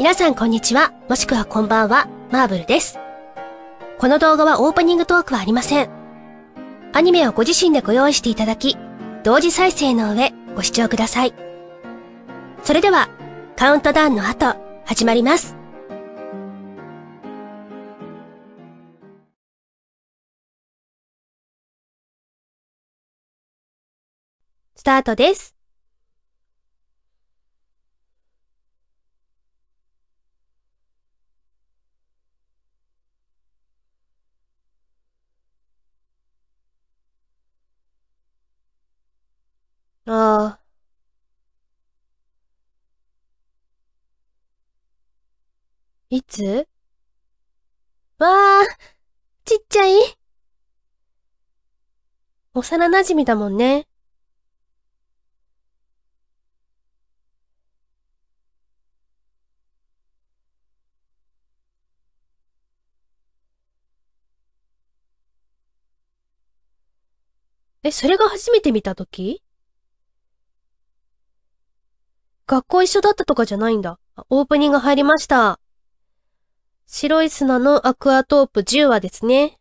皆さんこんにちは、もしくはこんばんは、マーブルです。この動画はオープニングトークはありません。アニメをご自身でご用意していただき、同時再生の上、ご視聴ください。それでは、カウントダウンの後、始まります。スタートです。いつわあ、ちっちゃい。幼馴染だもんね。え、それが初めて見たとき学校一緒だったとかじゃないんだ。オープニング入りました。白い砂のアクアトープ10話ですね。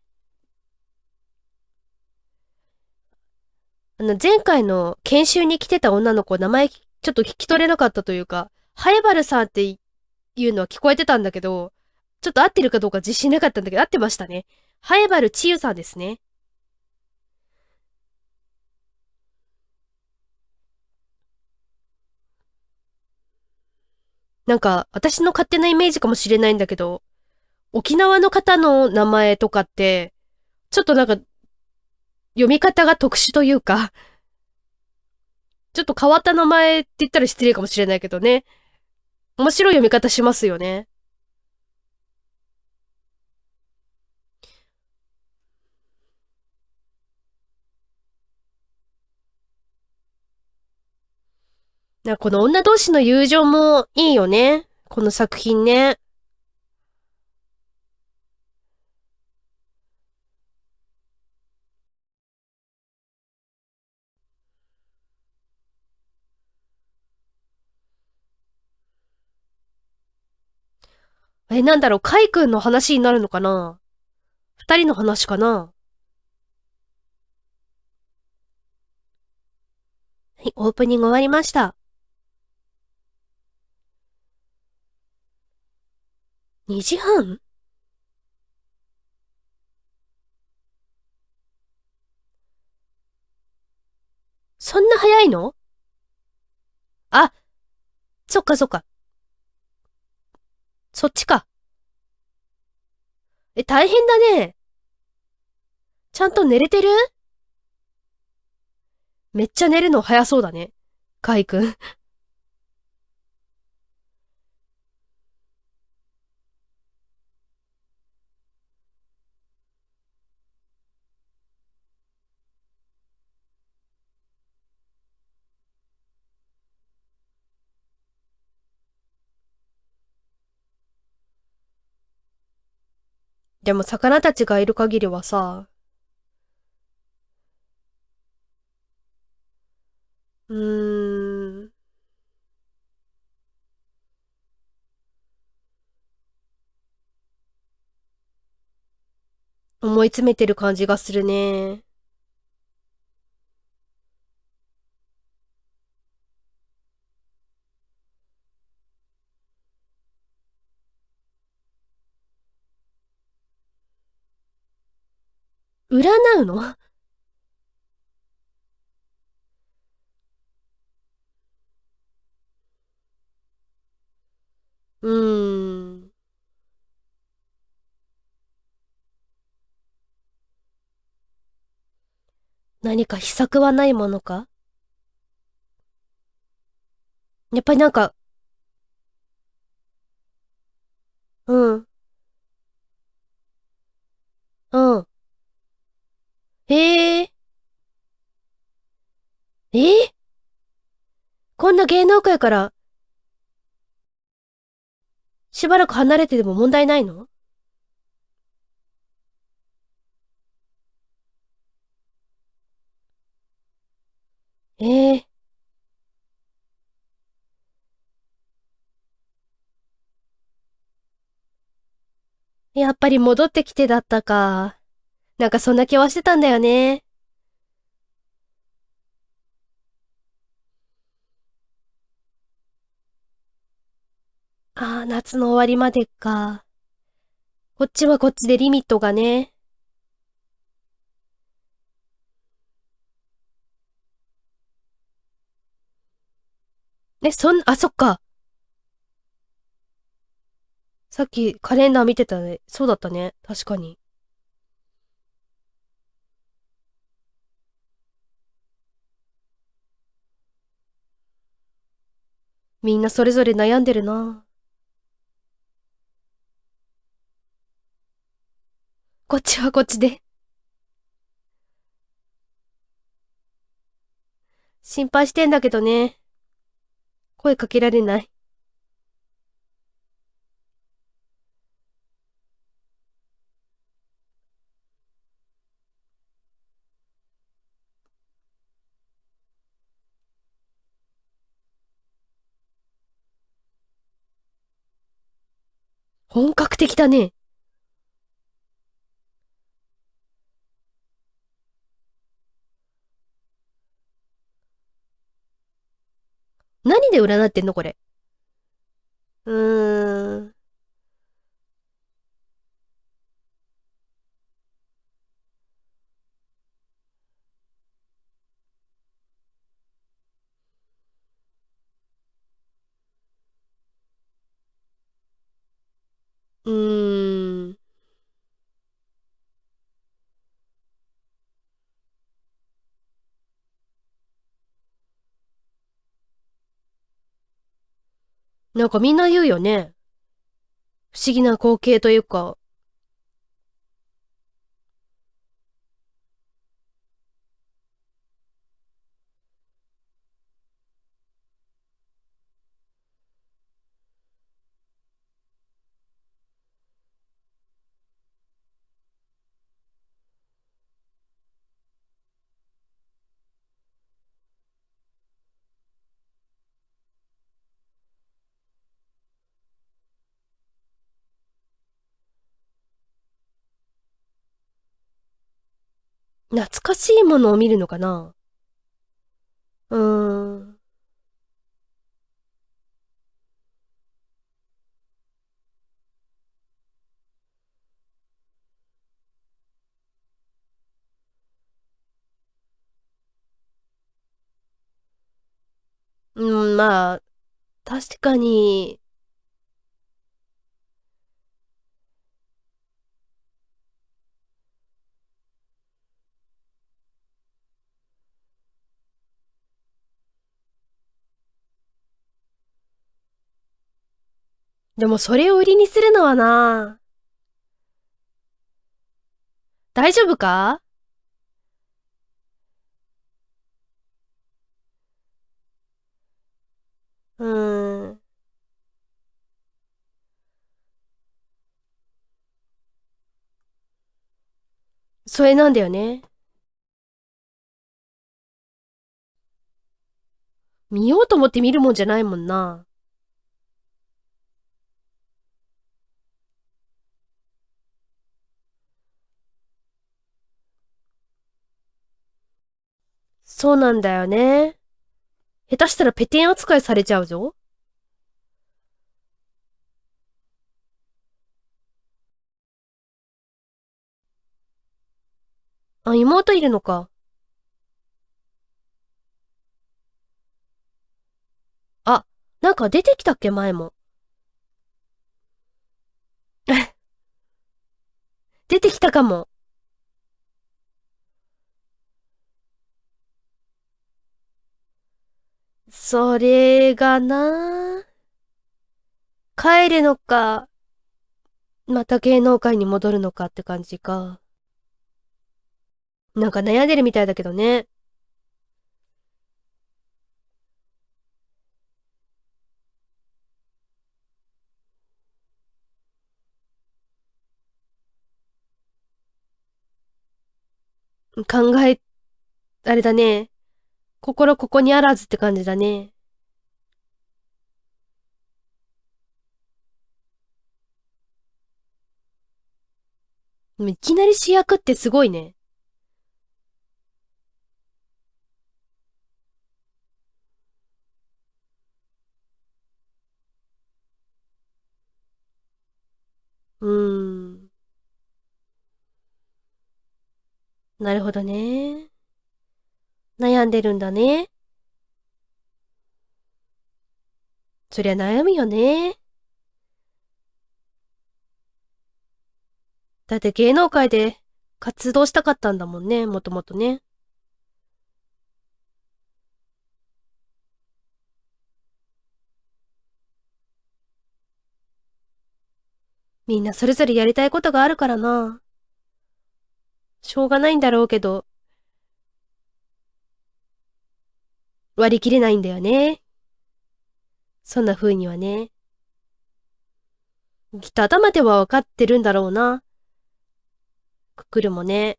あの、前回の研修に来てた女の子、名前ちょっと聞き取れなかったというか、ハエバルさんっていうのは聞こえてたんだけど、ちょっと合ってるかどうか自信なかったんだけど、合ってましたね。ハエバルチユさんですね。なんか、私の勝手なイメージかもしれないんだけど、沖縄の方の名前とかって、ちょっとなんか、読み方が特殊というか、ちょっと変わった名前って言ったら失礼かもしれないけどね。面白い読み方しますよね。なこの女同士の友情もいいよね。この作品ね。え、なんだろう、カイ君の話になるのかな二人の話かなはい、オープニング終わりました。2時半そんな早いのあ、そっかそっか。そっちか。え、大変だね。ちゃんと寝れてるめっちゃ寝るの早そうだね。カイくんでも魚たちがいる限りはさ、うーん。思い詰めてる感じがするね。うのうん。何か秘策はないものかやっぱりなんか、うん。うん。へえ。ええこんな芸能界から、しばらく離れてでも問題ないのええやっぱり戻ってきてだったか。なんかそんな気はしてたんだよね。ああ、夏の終わりまでか。こっちはこっちでリミットがね。え、そん、あ、そっか。さっきカレンダー見てたね。そうだったね。確かに。みんなそれぞれ悩んでるな。こっちはこっちで。心配してんだけどね。声かけられない。本格的だね。何で占ってんのこれ。うーん。なんかみんな言うよね。不思議な光景というか、懐かしいものを見るのかなうーん。うん、まあ、確かに、でもそれを売りにするのはな大丈夫かうん。それなんだよね。見ようと思って見るもんじゃないもんな。そうなんだよね。下手したらペテン扱いされちゃうぞ。あ、妹いるのか。あ、なんか出てきたっけ、前も。出てきたかも。それがな、帰るのか、また芸能界に戻るのかって感じか。なんか悩んでるみたいだけどね。考え、あれだね。心ここにあらずって感じだね。いきなり主役ってすごいね。うーん。なるほどね。悩んでるんだね。そりゃ悩むよね。だって芸能界で活動したかったんだもんね、もともとね。みんなそれぞれやりたいことがあるからな。しょうがないんだろうけど、割り切れないんだよね。そんな風にはね。きっと頭ではわかってるんだろうな。くくるもね。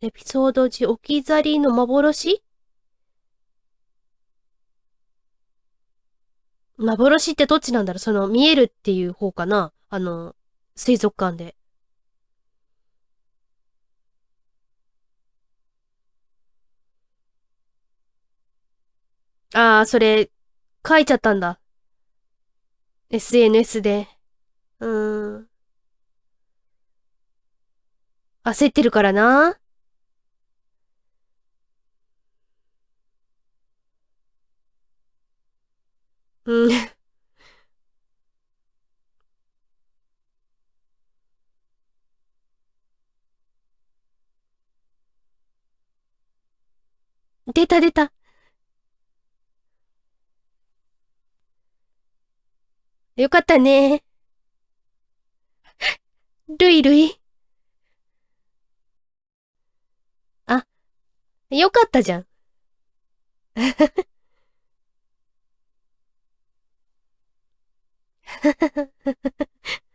エピソード時、置き去りの幻幻ってどっちなんだろうその、見えるっていう方かなあの、水族館で。ああ、それ、書いちゃったんだ。SNS で。うーん。焦ってるからな。うん。出た出た。よかったね。ルイルイ。あ、よかったじゃん。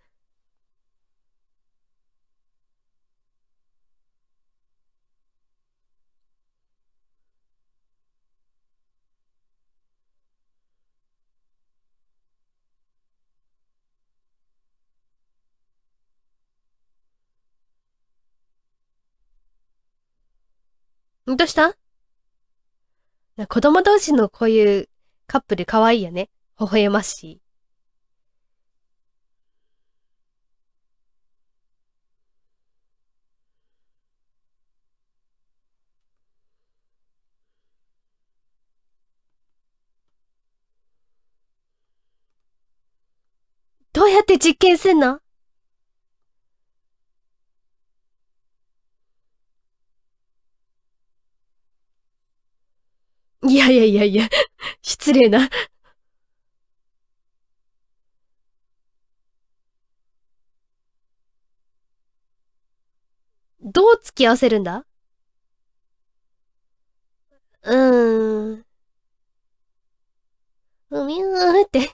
どうした子供同士のこういうカップル可愛いよね。微笑ましい。どうやって実験すんのいやいやいやいや、失礼な。どう付き合わせるんだうーん。うみゅーって。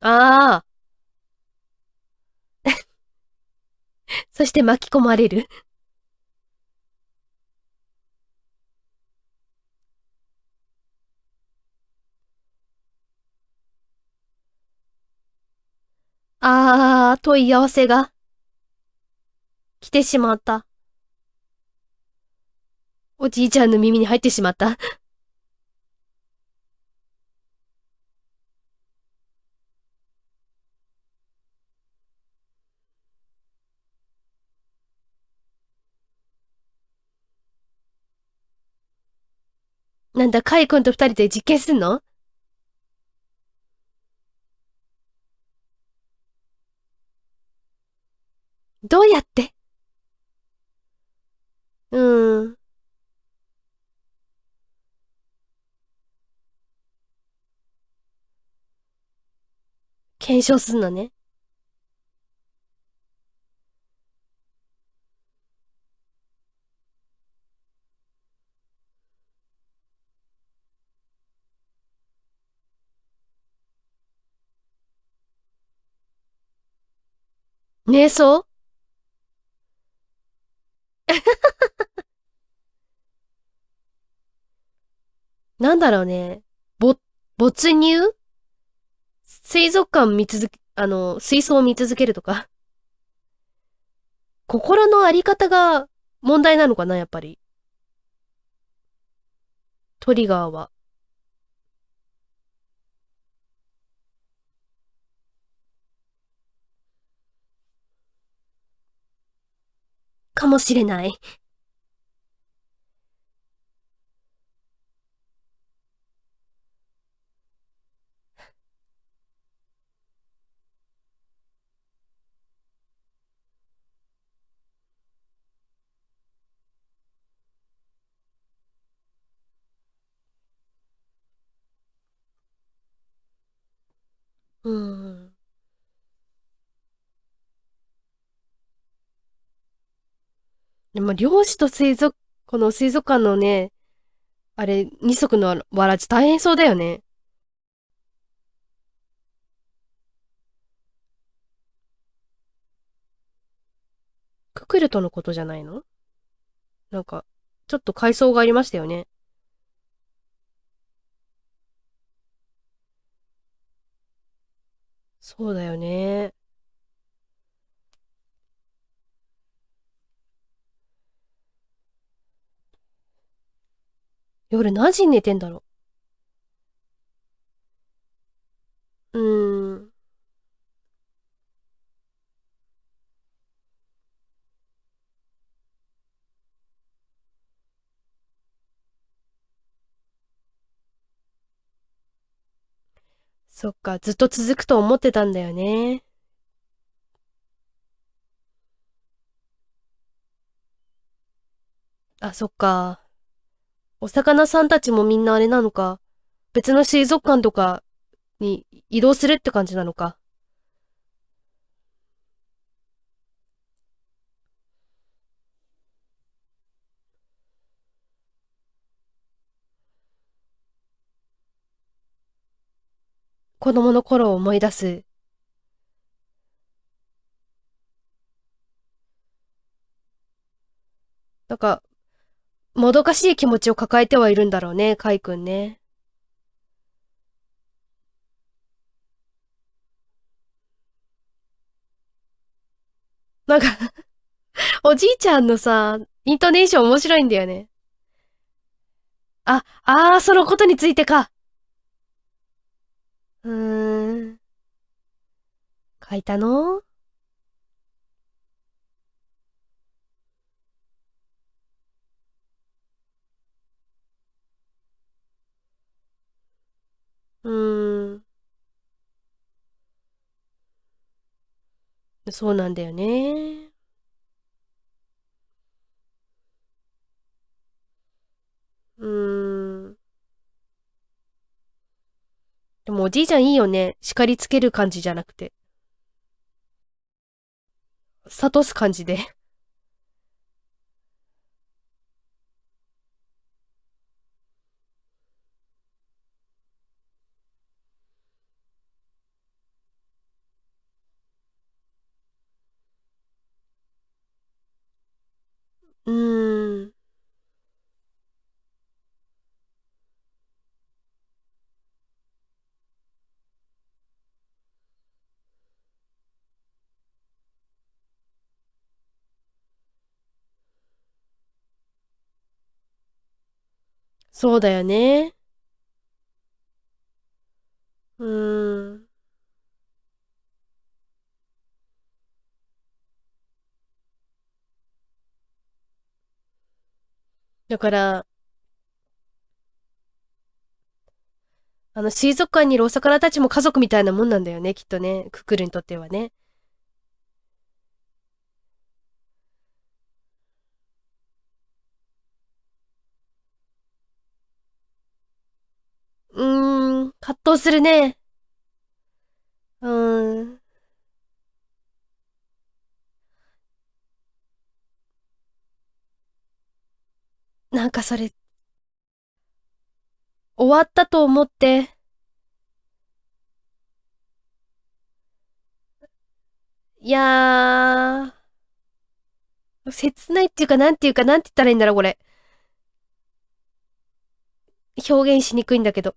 ああ。そして巻き込まれる。ああ、問い合わせが来てしまった。おじいちゃんの耳に入ってしまった。なんだ、カイ君と二人で実験すんのどうやってうーん。検証すんのね。瞑想 なんだろうね。ぼ、没入水族館見続け、あの、水槽見続けるとか。心のあり方が問題なのかな、やっぱり。トリガーは。かもしれない。でも漁師と水族、この水族館のね、あれ、二足のわらじ大変そうだよね。ククルトのことじゃないのなんか、ちょっと階層がありましたよね。そうだよね。夜何時に寝てんだろう。うーん。そっか、ずっと続くと思ってたんだよね。あ、そっか。お魚さんたちもみんなあれなのか、別の水族館とかに移動するって感じなのか。子供の頃を思い出す。なんか、もどかしい気持ちを抱えてはいるんだろうね、カイ君ね。なんか おじいちゃんのさ、イントネーション面白いんだよね。あ、あー、そのことについてか。うーん。書いたのそうなんだよね。うーん。でもおじいちゃんいいよね。叱りつける感じじゃなくて。諭す感じでそうだよね。うーん。だから、あの、水族館にいるお魚たちも家族みたいなもんなんだよね、きっとね。クックルにとってはね。葛藤するね。うーん。なんかそれ、終わったと思って、いやー、切ないっていうか、なんていうか、なんて言ったらいいんだろう、これ。表現しにくいんだけど。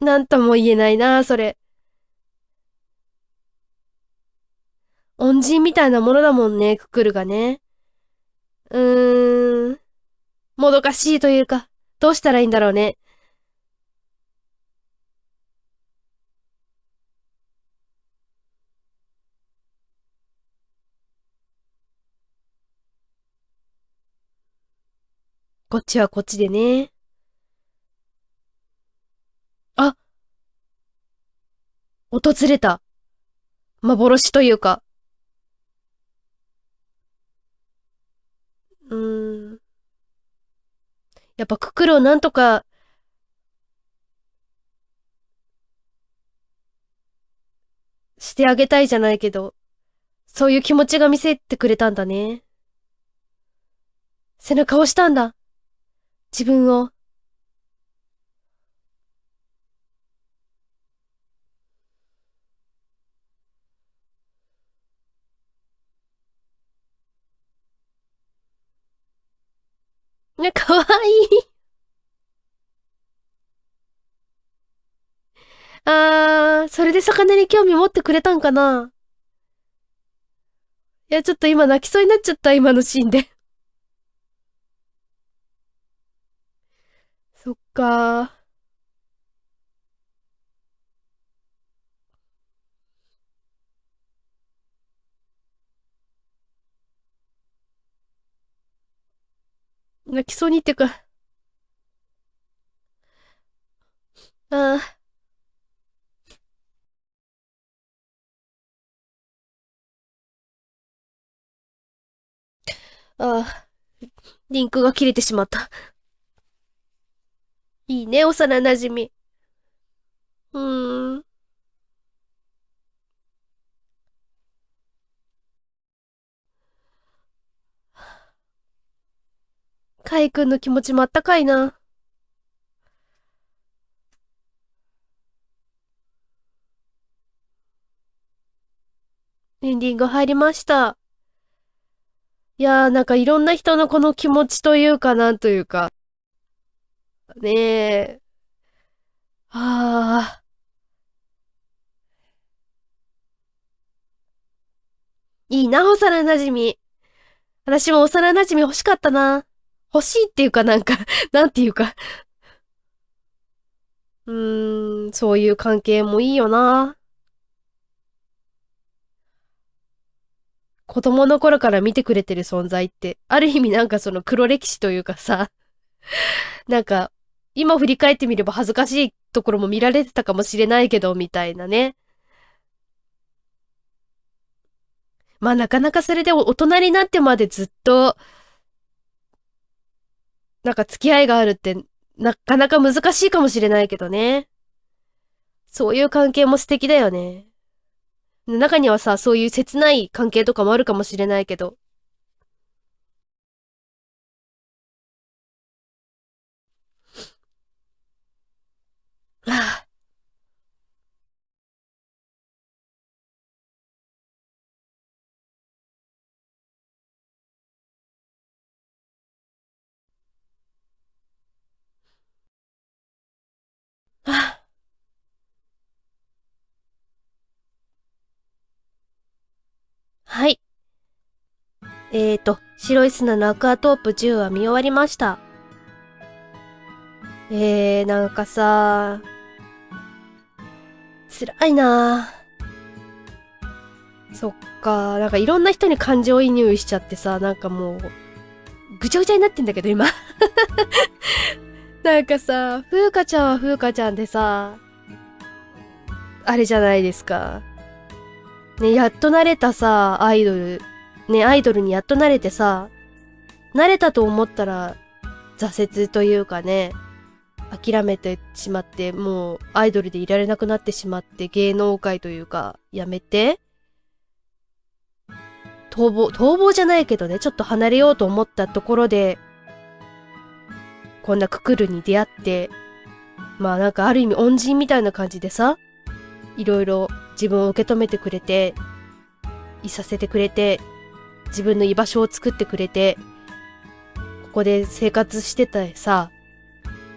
なんとも言えないな、それ。恩人みたいなものだもんね、ククルがね。うーん。もどかしいというか、どうしたらいいんだろうね。こっちはこっちでね。訪れた幻というか、うん。やっぱククルをなんとか、してあげたいじゃないけど、そういう気持ちが見せてくれたんだね。背中を押したんだ。自分を。それで魚に興味持ってくれたんかないや、ちょっと今泣きそうになっちゃった、今のシーンで そっか泣きそうにっていうか、ああ。ああ、リンクが切れてしまった。いいね、幼馴染み。うーん。カイ君の気持ちもあったかいな。エンディング入りました。いやーなんかいろんな人のこの気持ちというかなんというか。ねえ。ああ。いいな、幼馴染み。私も幼馴染み欲しかったな。欲しいっていうかなんか なんていうかうーん、そういう関係もいいよな。子供の頃から見てくれてる存在って、ある意味なんかその黒歴史というかさ、なんか、今振り返ってみれば恥ずかしいところも見られてたかもしれないけど、みたいなね。まあなかなかそれで大人になってまでずっと、なんか付き合いがあるってなかなか難しいかもしれないけどね。そういう関係も素敵だよね。中にはさ、そういう切ない関係とかもあるかもしれないけど。ああえーと、白い砂のアクアトープ10は見終わりました。えー、なんかさ、辛いなそっか、なんかいろんな人に感情移入しちゃってさ、なんかもう、ぐちゃぐちゃになってんだけど今 なんかさ、風花ちゃんは風花ちゃんでさ、あれじゃないですか。ね、やっと慣れたさ、アイドルね、アイドルにやっと慣れてさ、慣れたと思ったら、挫折というかね、諦めてしまって、もうアイドルでいられなくなってしまって、芸能界というか、やめて、逃亡、逃亡じゃないけどね、ちょっと離れようと思ったところで、こんなククルに出会って、まあなんかある意味恩人みたいな感じでさ、いろいろ自分を受け止めてくれて、いさせてくれて、自分の居場所を作ってくれて、ここで生活してたさ、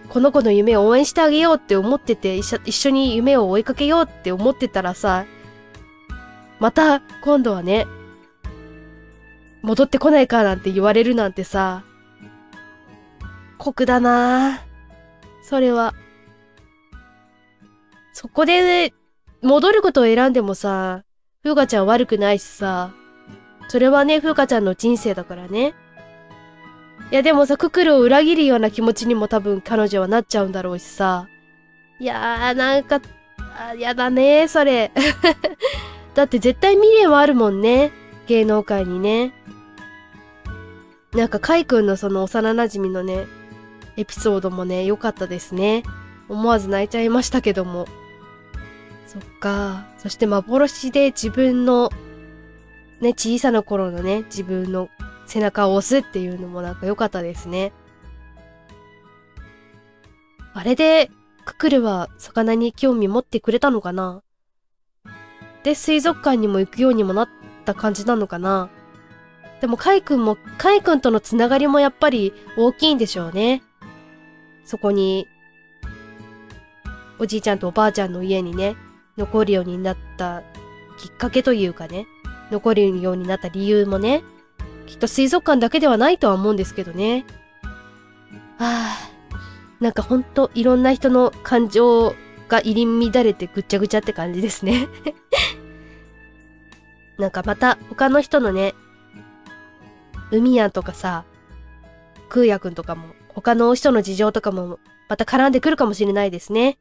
この子の夢を応援してあげようって思ってて、一緒に夢を追いかけようって思ってたらさ、また今度はね、戻ってこないかなんて言われるなんてさ、酷だなぁ。それは。そこで、ね、戻ることを選んでもさ、ふうがちゃん悪くないしさ、それはね、風花ちゃんの人生だからね。いやでもさ、ククルを裏切るような気持ちにも多分彼女はなっちゃうんだろうしさ。いやー、なんか、あやだねそれ。だって絶対未練はあるもんね。芸能界にね。なんか、カイ君のその幼馴染のね、エピソードもね、良かったですね。思わず泣いちゃいましたけども。そっか。そして幻で自分のね、小さな頃のね、自分の背中を押すっていうのもなんか良かったですね。あれで、ククルは魚に興味持ってくれたのかなで、水族館にも行くようにもなった感じなのかなでも、カイ君も、カイ君とのつながりもやっぱり大きいんでしょうね。そこに、おじいちゃんとおばあちゃんの家にね、残るようになったきっかけというかね。残るようになった理由もね、きっと水族館だけではないとは思うんですけどね。はあ、なんかほんといろんな人の感情が入り乱れてぐっちゃぐちゃって感じですね なんかまた他の人のね、海やんとかさ、空也くんとかも、他の人の事情とかもまた絡んでくるかもしれないですね。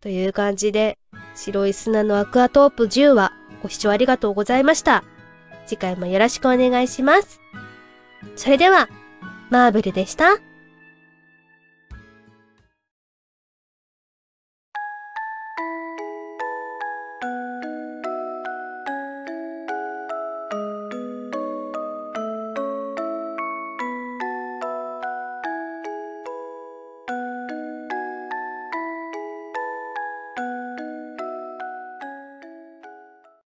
という感じで、白い砂のアクアトープ10話、ご視聴ありがとうございました。次回もよろしくお願いします。それでは、マーブルでした。